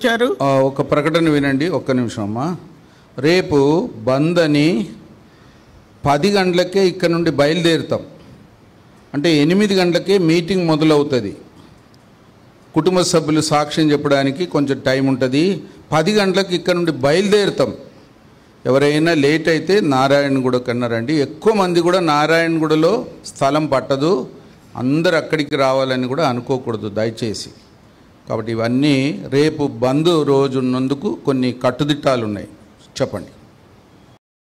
ఇచ్చారు ఒక ప్రకటన వినండి ఒక్క నిమిషం అమ్మా రేపు బంద్ అని పది గంటలకే ఇక్కడ నుండి బయలుదేరుతాం అంటే ఎనిమిది గంటలకే మీటింగ్ మొదలవుతుంది కుటుంబ సభ్యులు సాక్ష్యం చెప్పడానికి కొంచెం టైం ఉంటుంది పది గంటలకు ఇక్కడ నుండి బయలుదేరుతాం ఎవరైనా లేట్ అయితే కన్నా రండి ఎక్కువ మంది కూడా నారాయణగూడలో స్థలం పట్టదు అందరు అక్కడికి రావాలని కూడా అనుకోకూడదు దయచేసి కాబట్టి ఇవన్నీ రేపు బంద్ రోజు ఉన్నందుకు కొన్ని కట్టుదిట్టాలు ఉన్నాయి చెప్పండి